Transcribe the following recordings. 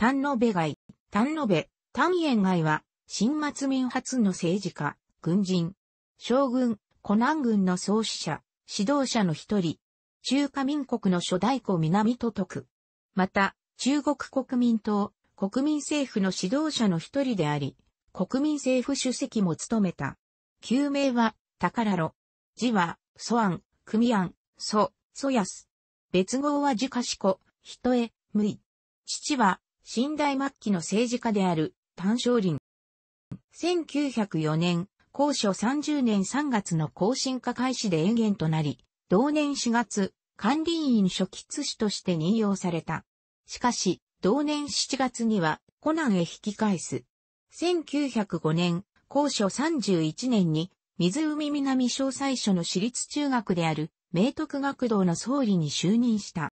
丹野部街、丹野部、丹園街は、新末民初の政治家、軍人、将軍、湖南軍の創始者、指導者の一人、中華民国の諸大湖南都督。また、中国国民党、国民政府の指導者の一人であり、国民政府主席も務めた。旧名は、宝炉。字は、祖安、組安、祖、祖安。別号は自家子人へ、無理。父は、新代末期の政治家である、丹少林。1904年、高所30年3月の更新化開始で延元となり、同年4月、管理員初期津市として任用された。しかし、同年7月には、コナンへ引き返す。1905年、高所31年に、湖南小最初の私立中学である、明徳学堂の総理に就任した。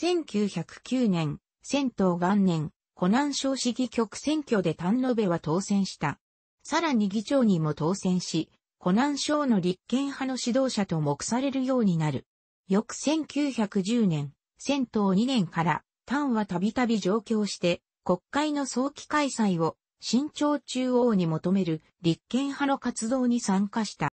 1909年、戦闘元年、湖南省市議局選挙で丹野部は当選した。さらに議長にも当選し、湖南省の立憲派の指導者と目されるようになる。翌1910年、戦闘2年から、丹はたびたび上京して、国会の早期開催を、新朝中央に求める立憲派の活動に参加した。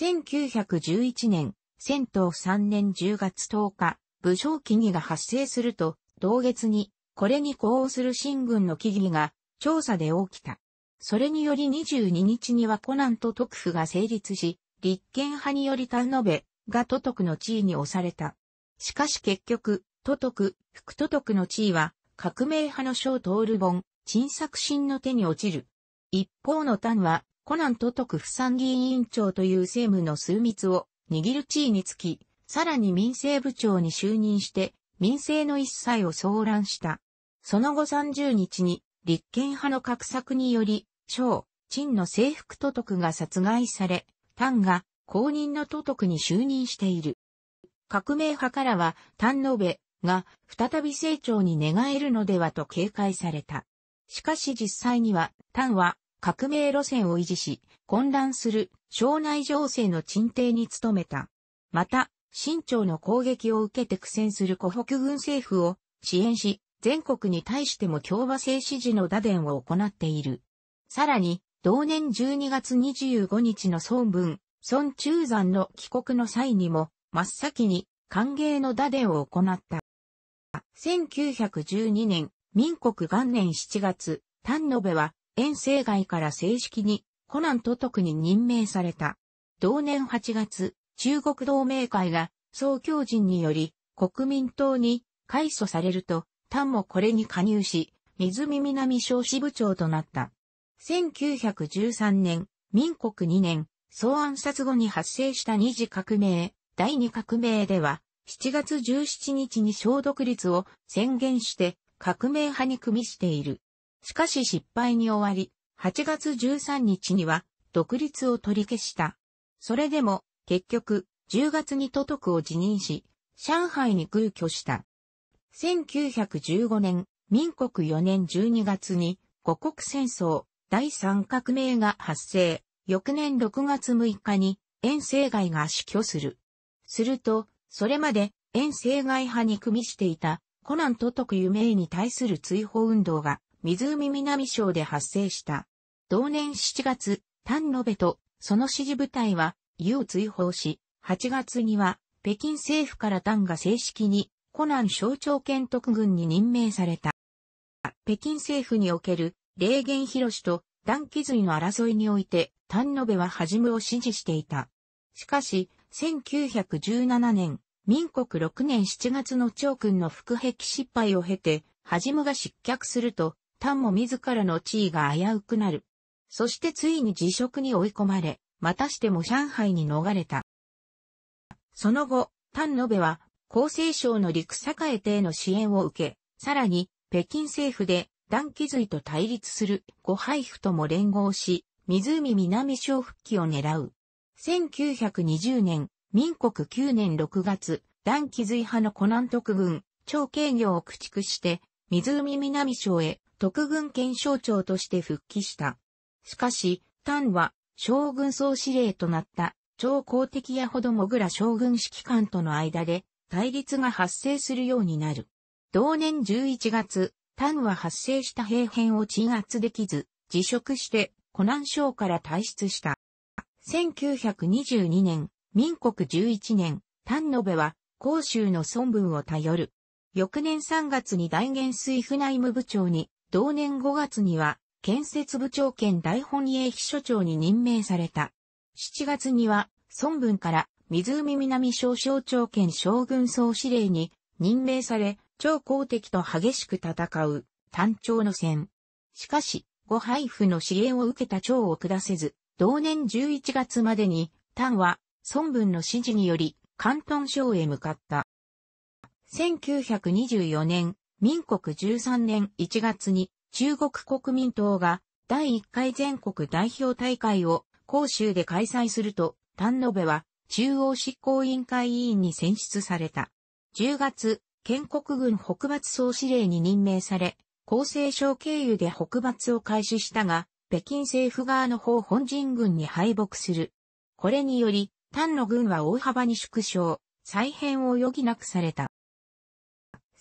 1911年、戦闘3年10月10日、武将起義が発生すると、同月に、これに呼応する新軍の起義が調査で起きた。それにより22日にはコナンと特府が成立し、立憲派により田延べが都督の地位に押された。しかし結局、都督、副都督の地位は、革命派の小トール本、陳作新の手に落ちる。一方の丹は、コナン都督府参議院委員長という政務の枢密を握る地位につき、さらに民政部長に就任して、民政の一切を騒乱した。その後30日に、立憲派の格策により、小、陳の征服都督が殺害され、丹が公認の都督に就任している。革命派からは、丹延べが再び成長に願えるのではと警戒された。しかし実際には、丹は革命路線を維持し、混乱する省内情勢の鎮定に努めた。また、新朝の攻撃を受けて苦戦する湖北軍政府を支援し、全国に対しても共和制支持の打電を行っている。さらに、同年12月25日の孫文、孫中山の帰国の際にも、真っ先に歓迎の打電を行った。1912年、民国元年7月、丹延は、遠征外から正式に、コナン都督に任命された。同年8月、中国同盟会が総教人により国民党に改組されると、丹もこれに加入し、水見南少支部長となった。1913年、民国2年、総暗殺後に発生した二次革命、第二革命では、7月17日に小独立を宣言して革命派に組みしている。しかし失敗に終わり、8月13日には独立を取り消した。それでも結局、10月に都督を辞任し、上海に空居した。1915年、民国4年12月に、五国戦争、第三革命が発生。翌年6月6日に、遠征外が死去する。すると、それまで遠征外派に組みしていた、コナンと徳夢に対する追放運動が、湖南省で発生した。同年7月、丹野と、その支持部隊は、意を追放し、8月には北京政府から団が正式に湖南省庁県特軍に任命された。北京政府における霊源広と団気髄の争いにおいて、丹野部ははじむを支持していた。しかし、1917年、民国6年7月の長君の腹壁失敗を経て、はじむが失脚すると、丹も自らの地位が危うくなる。そしてついに辞職に追い込まれ、またしても上海に逃れた。その後、丹延は、厚生省の陸栄邸の支援を受け、さらに、北京政府で、断気髄と対立する五配布とも連合し、湖南省復帰を狙う。1920年、民国9年6月、断気髄派の湖南特軍、長慶業を駆逐して、湖南省へ特軍検証庁として復帰した。しかし、丹は将軍総司令となった超公的やほどもぐら将軍指揮官との間で対立が発生するようになる。同年11月、丹は発生した兵変を鎮圧できず、辞職して湖南省から退出した。1922年、民国11年、丹延べは広州の孫文を頼る。翌年3月に大元水府内務部長に、同年5月には建設部長兼大本営秘書長に任命された。7月には、孫文から湖南省省長兼将軍総司令に任命され、超公敵と激しく戦う、単調の戦。しかし、ご配布の支援を受けた長を下せず、同年11月までに、単は、孫文の指示により、関東省へ向かった。1924年、民国13年1月に、中国国民党が第1回全国代表大会を広州で開催すると、丹野部は中央執行委員会委員に選出された。10月、建国軍北伐総司令に任命され、厚生省経由で北伐を開始したが、北京政府側の方本陣軍に敗北する。これにより、丹野軍は大幅に縮小、再編を余儀なくされた。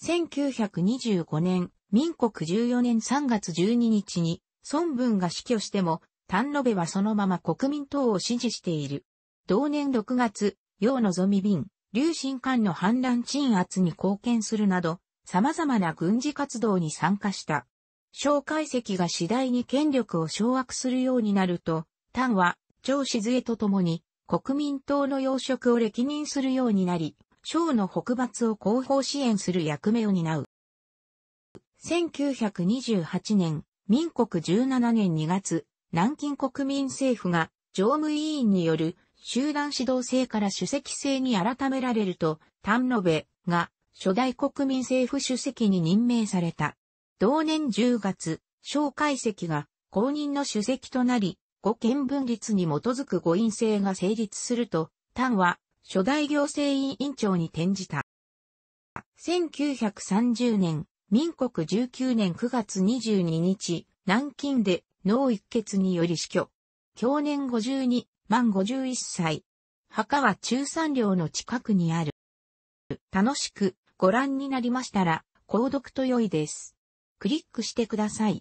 1925年、民国14年3月12日に、孫文が死去しても、丹野部はそのまま国民党を支持している。同年6月、陽のぞみ便、劉新官の反乱鎮圧に貢献するなど、様々な軍事活動に参加した。蒋介石が次第に権力を掌握するようになると、丹は、張静江と共に、国民党の要職を歴任するようになり、省の北伐を後方支援する役目を担う。1928年、民国17年2月、南京国民政府が常務委員による集団指導制から主席制に改められると、丹野部が初代国民政府主席に任命された。同年10月、小会席が公認の主席となり、五権分立に基づく五院制が成立すると、丹は初代行政委員長に転じた。1930年、民国19年9月22日、南京で脳一血により死去。去年52、満51歳。墓は中山陵の近くにある。楽しくご覧になりましたら、購読と良いです。クリックしてください。